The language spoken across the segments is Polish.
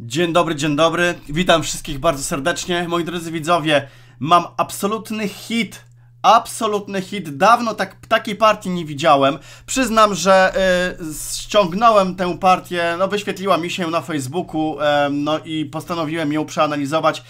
Dzień dobry, dzień dobry. Witam wszystkich bardzo serdecznie. Moi drodzy widzowie, mam absolutny hit. Absolutny hit. Dawno tak, takiej partii nie widziałem. Przyznam, że y, ściągnąłem tę partię, no wyświetliła mi się na Facebooku, y, no i postanowiłem ją przeanalizować.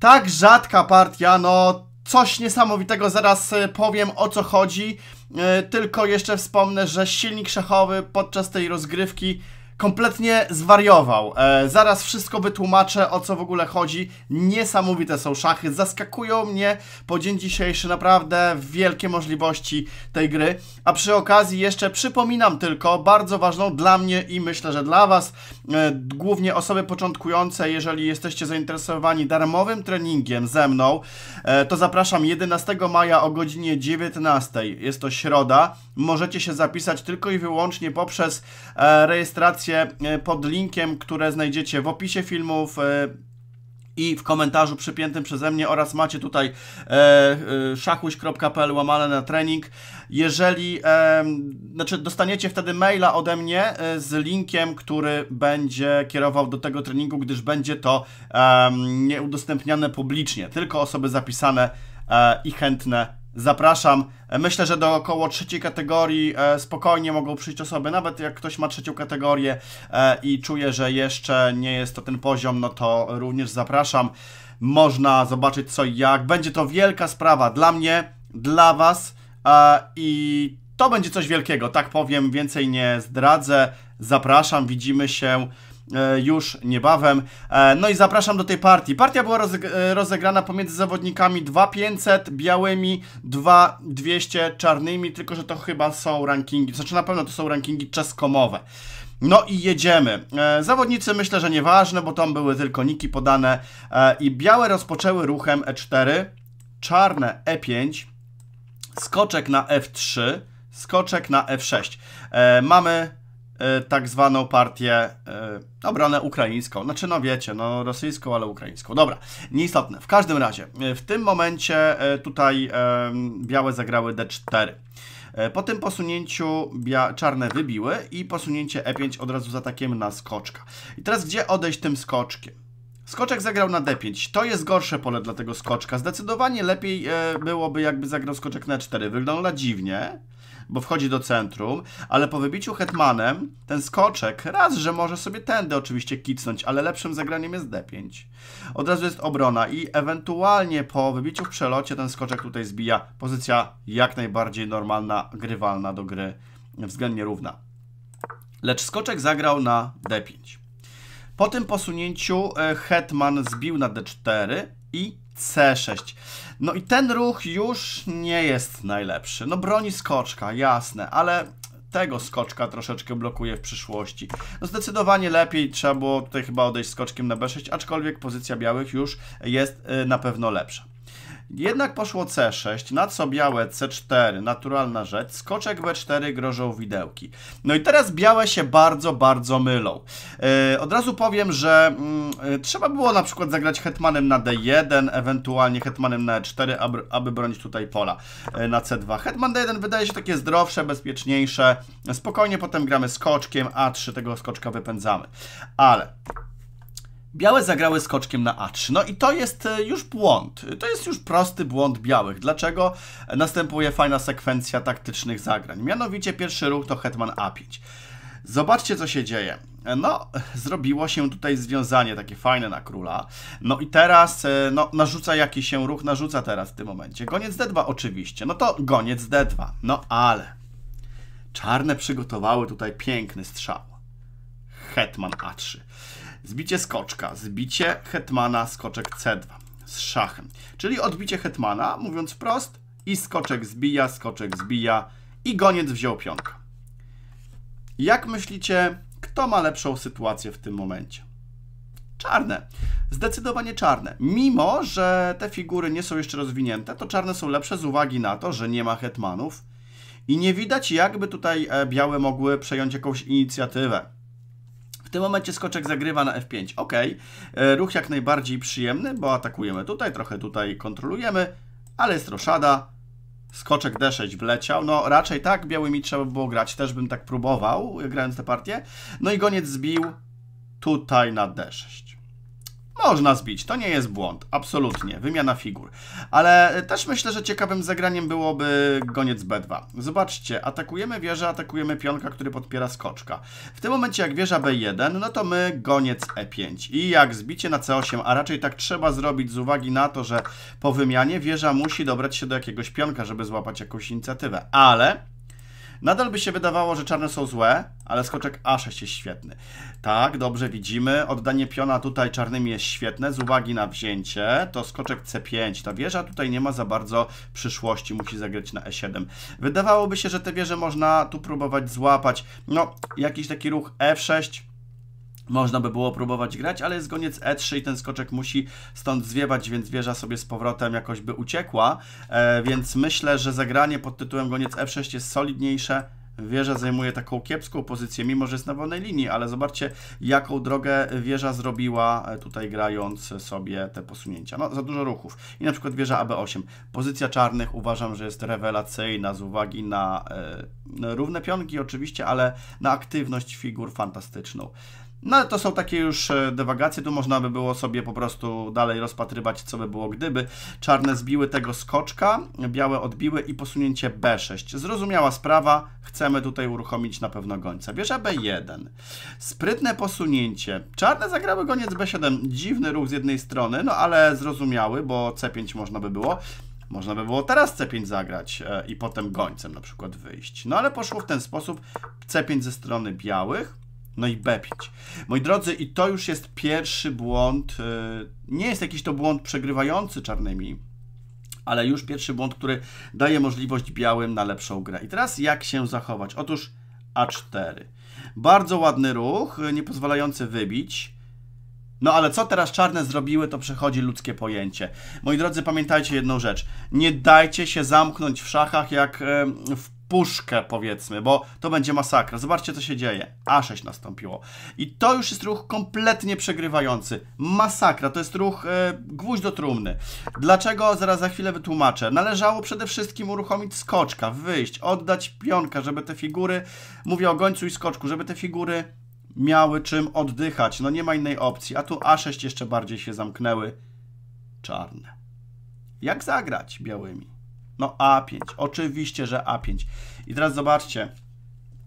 Tak rzadka partia, no coś niesamowitego, zaraz y, powiem o co chodzi. Y, tylko jeszcze wspomnę, że silnik szachowy podczas tej rozgrywki kompletnie zwariował. E, zaraz wszystko wytłumaczę, o co w ogóle chodzi. Niesamowite są szachy, zaskakują mnie po dzień dzisiejszy naprawdę wielkie możliwości tej gry. A przy okazji jeszcze przypominam tylko bardzo ważną dla mnie i myślę, że dla Was, e, głównie osoby początkujące, jeżeli jesteście zainteresowani darmowym treningiem ze mną, e, to zapraszam 11 maja o godzinie 19. Jest to środa możecie się zapisać tylko i wyłącznie poprzez e, rejestrację e, pod linkiem, które znajdziecie w opisie filmów e, i w komentarzu przypiętym przeze mnie oraz macie tutaj e, e, szachuś.pl łamane na trening. Jeżeli, e, znaczy dostaniecie wtedy maila ode mnie z linkiem, który będzie kierował do tego treningu, gdyż będzie to e, nieudostępniane publicznie, tylko osoby zapisane i chętne zapraszam. E, myślę, że do około trzeciej kategorii e, spokojnie mogą przyjść osoby, nawet jak ktoś ma trzecią kategorię e, i czuje, że jeszcze nie jest to ten poziom, no to również zapraszam. Można zobaczyć co i jak. Będzie to wielka sprawa dla mnie, dla Was i to będzie coś wielkiego, tak powiem, więcej nie zdradzę. Zapraszam, widzimy się. E, już niebawem. E, no i zapraszam do tej partii. Partia była e, rozegrana pomiędzy zawodnikami 2500 białymi, 2200 czarnymi, tylko że to chyba są rankingi, znaczy na pewno to są rankingi czeskomowe. No i jedziemy. Zawodnicy myślę, że nieważne, bo tam były tylko niki podane i białe rozpoczęły ruchem E4, czarne E5, skoczek na F3, skoczek na F6. Mamy E, tak zwaną partię y, obronę ukraińską. Znaczy, no wiecie, no rosyjską, ale ukraińską. Dobra, nieistotne. W każdym razie, e, w tym momencie tutaj białe zagrały D4. Po tym posunięciu czarne wybiły i posunięcie E5 od razu z atakiem na skoczka. I teraz gdzie odejść tym skoczkiem? Skoczek zagrał na D5. To jest gorsze pole dla tego skoczka. Zdecydowanie lepiej byłoby, jakby zagrał skoczek na 4. Wygląda dziwnie bo wchodzi do centrum, ale po wybiciu hetmanem ten skoczek, raz, że może sobie tędy oczywiście kicnąć, ale lepszym zagraniem jest d5. Od razu jest obrona i ewentualnie po wybiciu w przelocie ten skoczek tutaj zbija. Pozycja jak najbardziej normalna, grywalna do gry, względnie równa. Lecz skoczek zagrał na d5. Po tym posunięciu e, hetman zbił na d4, i C6. No i ten ruch już nie jest najlepszy. No broni skoczka, jasne, ale tego skoczka troszeczkę blokuje w przyszłości. No zdecydowanie lepiej trzeba było tutaj chyba odejść skoczkiem na B6, aczkolwiek pozycja białych już jest y, na pewno lepsza. Jednak poszło C6, na co białe C4, naturalna rzecz, skoczek B4, grożą widełki. No i teraz białe się bardzo, bardzo mylą. Yy, od razu powiem, że yy, trzeba było na przykład zagrać hetmanem na D1, ewentualnie hetmanem na E4, aby, aby bronić tutaj pola yy, na C2. Hetman D1 wydaje się takie zdrowsze, bezpieczniejsze. Spokojnie potem gramy skoczkiem A3, tego skoczka wypędzamy. Ale... Białe zagrały skoczkiem na A3. No i to jest e, już błąd. To jest już prosty błąd białych. Dlaczego następuje fajna sekwencja taktycznych zagrań? Mianowicie pierwszy ruch to hetman A5. Zobaczcie, co się dzieje. No, zrobiło się tutaj związanie takie fajne na króla. No i teraz, e, no, narzuca jaki się ruch, narzuca teraz w tym momencie. Goniec D2 oczywiście. No to goniec D2. No ale czarne przygotowały tutaj piękny strzał hetman A3. Zbicie skoczka, zbicie hetmana, skoczek C2 z szachem. Czyli odbicie hetmana, mówiąc wprost, i skoczek zbija, skoczek zbija i goniec wziął pionka. Jak myślicie, kto ma lepszą sytuację w tym momencie? Czarne. Zdecydowanie czarne. Mimo, że te figury nie są jeszcze rozwinięte, to czarne są lepsze z uwagi na to, że nie ma hetmanów i nie widać jakby tutaj e, białe mogły przejąć jakąś inicjatywę tym momencie skoczek zagrywa na F5. Ok, e, ruch jak najbardziej przyjemny, bo atakujemy tutaj, trochę tutaj kontrolujemy, ale jest roszada. Skoczek D6 wleciał. No raczej tak, białymi trzeba było grać. Też bym tak próbował, grając tę partię. No i goniec zbił tutaj na D6. Można zbić, to nie jest błąd, absolutnie, wymiana figur. Ale też myślę, że ciekawym zagraniem byłoby goniec B2. Zobaczcie, atakujemy wieżę, atakujemy pionka, który podpiera skoczka. W tym momencie jak wieża B1, no to my goniec E5. I jak zbicie na C8, a raczej tak trzeba zrobić z uwagi na to, że po wymianie wieża musi dobrać się do jakiegoś pionka, żeby złapać jakąś inicjatywę. Ale Nadal by się wydawało, że czarne są złe, ale skoczek A6 jest świetny. Tak, dobrze widzimy. Oddanie piona tutaj czarnymi jest świetne z uwagi na wzięcie. To skoczek C5. Ta wieża tutaj nie ma za bardzo przyszłości. Musi zagrać na E7. Wydawałoby się, że te wieże można tu próbować złapać. No, jakiś taki ruch F6 można by było próbować grać, ale jest goniec E3 i ten skoczek musi stąd zwiewać, więc wieża sobie z powrotem jakoś by uciekła, e, więc myślę, że zagranie pod tytułem goniec E6 jest solidniejsze Wieża zajmuje taką kiepską pozycję, mimo że jest na wolnej linii, ale zobaczcie, jaką drogę wieża zrobiła e, tutaj grając sobie te posunięcia. No, za dużo ruchów. I na przykład wieża AB8. Pozycja czarnych uważam, że jest rewelacyjna z uwagi na, e, na równe pionki oczywiście, ale na aktywność figur fantastyczną. No ale to są takie już e, dywagacje, tu można by było sobie po prostu dalej rozpatrywać, co by było gdyby. Czarne zbiły tego skoczka, białe odbiły i posunięcie B6. Zrozumiała sprawa, chcemy tutaj uruchomić na pewno gońca. Bierze B1. Sprytne posunięcie. Czarne zagrały goniec B7. Dziwny ruch z jednej strony, no ale zrozumiały, bo C5 można by było. Można by było teraz C5 zagrać e, i potem gońcem na przykład wyjść. No ale poszło w ten sposób C5 ze strony białych no i bepić. Moi drodzy, i to już jest pierwszy błąd. E, nie jest jakiś to błąd przegrywający czarnymi, ale już pierwszy błąd, który daje możliwość białym na lepszą grę. I teraz jak się zachować? Otóż A4. Bardzo ładny ruch, e, nie pozwalający wybić. No ale co teraz czarne zrobiły, to przechodzi ludzkie pojęcie. Moi drodzy, pamiętajcie jedną rzecz. Nie dajcie się zamknąć w szachach jak e, w puszkę, powiedzmy, bo to będzie masakra. Zobaczcie, co się dzieje. A6 nastąpiło. I to już jest ruch kompletnie przegrywający. Masakra, to jest ruch e, gwóźdź do trumny. Dlaczego? Zaraz za chwilę wytłumaczę. Należało przede wszystkim uruchomić skoczka, wyjść, oddać pionka, żeby te figury, mówię o gońcu i skoczku, żeby te figury miały czym oddychać. No nie ma innej opcji. A tu A6 jeszcze bardziej się zamknęły. Czarne. Jak zagrać białymi? No A5, oczywiście, że A5. I teraz zobaczcie.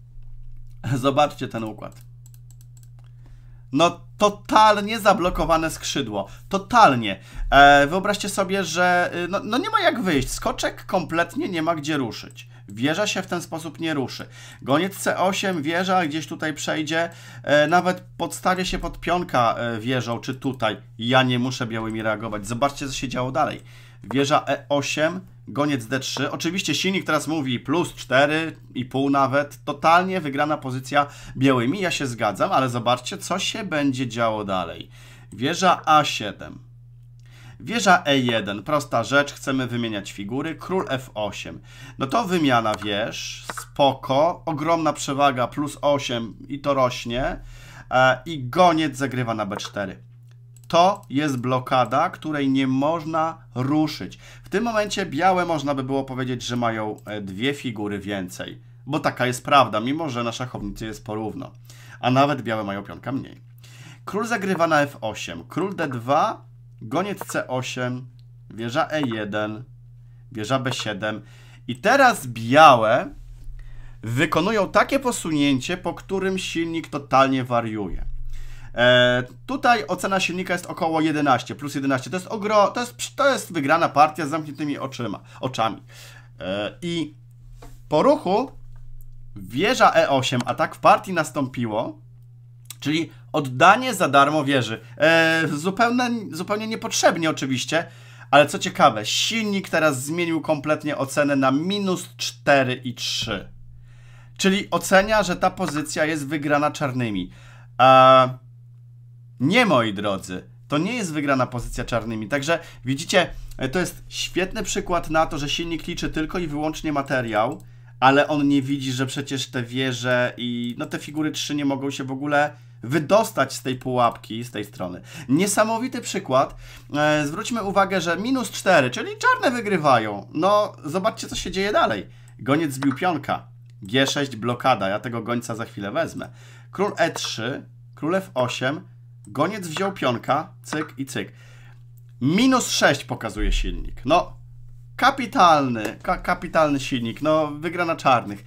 Zobaczcie ten układ. No totalnie zablokowane skrzydło. Totalnie. E, wyobraźcie sobie, że y, no, no, nie ma jak wyjść. Skoczek kompletnie nie ma gdzie ruszyć. Wieża się w ten sposób nie ruszy. Goniec C8, wieża gdzieś tutaj przejdzie. E, nawet podstawię się pod pionka e, wieżą, czy tutaj. Ja nie muszę białymi reagować. Zobaczcie, co się działo dalej. Wieża E8, Goniec D3. Oczywiście silnik teraz mówi plus 4,5 nawet. Totalnie wygrana pozycja białymi. Ja się zgadzam, ale zobaczcie, co się będzie działo dalej. Wieża A7. Wieża E1. Prosta rzecz, chcemy wymieniać figury. Król F8. No to wymiana wież. Spoko. Ogromna przewaga, plus 8 i to rośnie. E, I goniec zagrywa na B4. To jest blokada, której nie można ruszyć. W tym momencie białe można by było powiedzieć, że mają e, dwie figury więcej, bo taka jest prawda, mimo że na szachownicy jest porówno. A nawet białe mają pionka mniej. Król zagrywa na f8, król d2, goniec c8, wieża e1, wieża b7. I teraz białe wykonują takie posunięcie, po którym silnik totalnie wariuje. E, tutaj ocena silnika jest około 11, plus 11. To jest, ogro, to jest, to jest wygrana partia z zamkniętymi oczyma, oczami. E, I po ruchu wieża E8, a tak w partii nastąpiło, czyli oddanie za darmo wieży. E, zupełnie, zupełnie niepotrzebnie oczywiście, ale co ciekawe, silnik teraz zmienił kompletnie ocenę na minus 4 i 3, Czyli ocenia, że ta pozycja jest wygrana czarnymi. A nie, moi drodzy. To nie jest wygrana pozycja czarnymi. Także widzicie, e, to jest świetny przykład na to, że silnik liczy tylko i wyłącznie materiał, ale on nie widzi, że przecież te wieże i no te figury 3 nie mogą się w ogóle wydostać z tej pułapki, z tej strony. Niesamowity przykład. E, zwróćmy uwagę, że minus 4, czyli czarne wygrywają. No, zobaczcie, co się dzieje dalej. Goniec zbił pionka. G6, blokada. Ja tego gońca za chwilę wezmę. Król E3, król F8, Goniec wziął pionka, cyk i cyk. Minus 6 pokazuje silnik. No, kapitalny, ka kapitalny silnik. No, wygra na czarnych.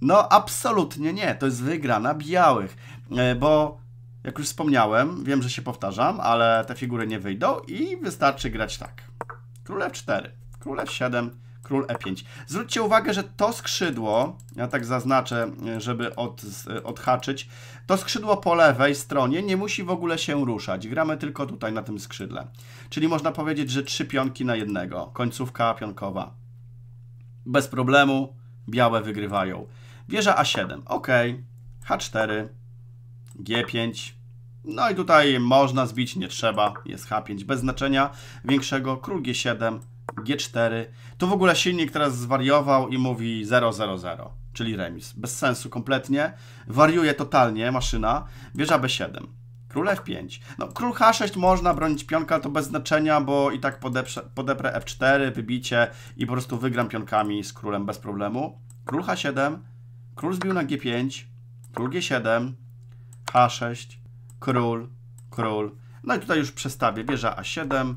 No, absolutnie nie. To jest wygra na białych, e, bo jak już wspomniałem, wiem, że się powtarzam, ale te figury nie wyjdą i wystarczy grać tak. Królew 4, królew 7, król e5. Zwróćcie uwagę, że to skrzydło, ja tak zaznaczę, e, żeby od, e, odhaczyć, to skrzydło po lewej stronie nie musi w ogóle się ruszać. Gramy tylko tutaj na tym skrzydle. Czyli można powiedzieć, że trzy pionki na jednego. Końcówka pionkowa. Bez problemu białe wygrywają. Wieża A7, ok. H4, G5, no i tutaj można zbić, nie trzeba, jest H5 bez znaczenia większego, król G7, G4. Tu w ogóle silnik teraz zwariował i mówi 000, czyli remis. Bez sensu kompletnie. Wariuje totalnie maszyna. Wieża B7. Król F5. No, król H6 można bronić pionka, ale to bez znaczenia, bo i tak podeprze, podeprę F4, wybicie i po prostu wygram pionkami z królem bez problemu. Król H7. Król zbił na G5. Król G7. H6. Król. Król. No i tutaj już przestawię. Wieża A7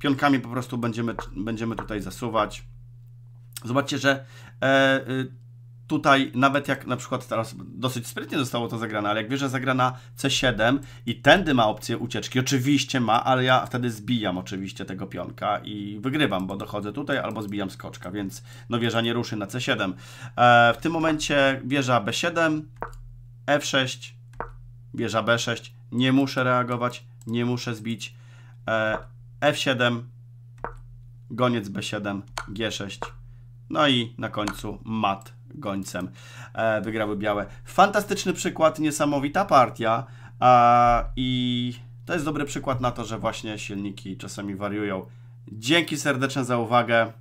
pionkami po prostu będziemy, będziemy tutaj zasuwać. Zobaczcie, że e, e, tutaj nawet jak na przykład teraz dosyć sprytnie zostało to zagrane, ale jak wieża że zagrana C7 i tędy ma opcję ucieczki, oczywiście ma, ale ja wtedy zbijam oczywiście tego pionka i wygrywam, bo dochodzę tutaj albo zbijam skoczka, więc no wieża nie ruszy na C7. E, w tym momencie wieża B7, F6, wieża B6, nie muszę reagować, nie muszę zbić, e, F7, goniec B7, G6, no i na końcu mat gońcem. E, wygrały białe. Fantastyczny przykład, niesamowita partia e, i to jest dobry przykład na to, że właśnie silniki czasami wariują. Dzięki serdecznie za uwagę.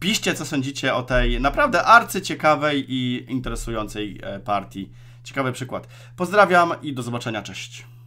Piszcie, co sądzicie o tej naprawdę arcyciekawej i interesującej e, partii. Ciekawy przykład. Pozdrawiam i do zobaczenia. Cześć.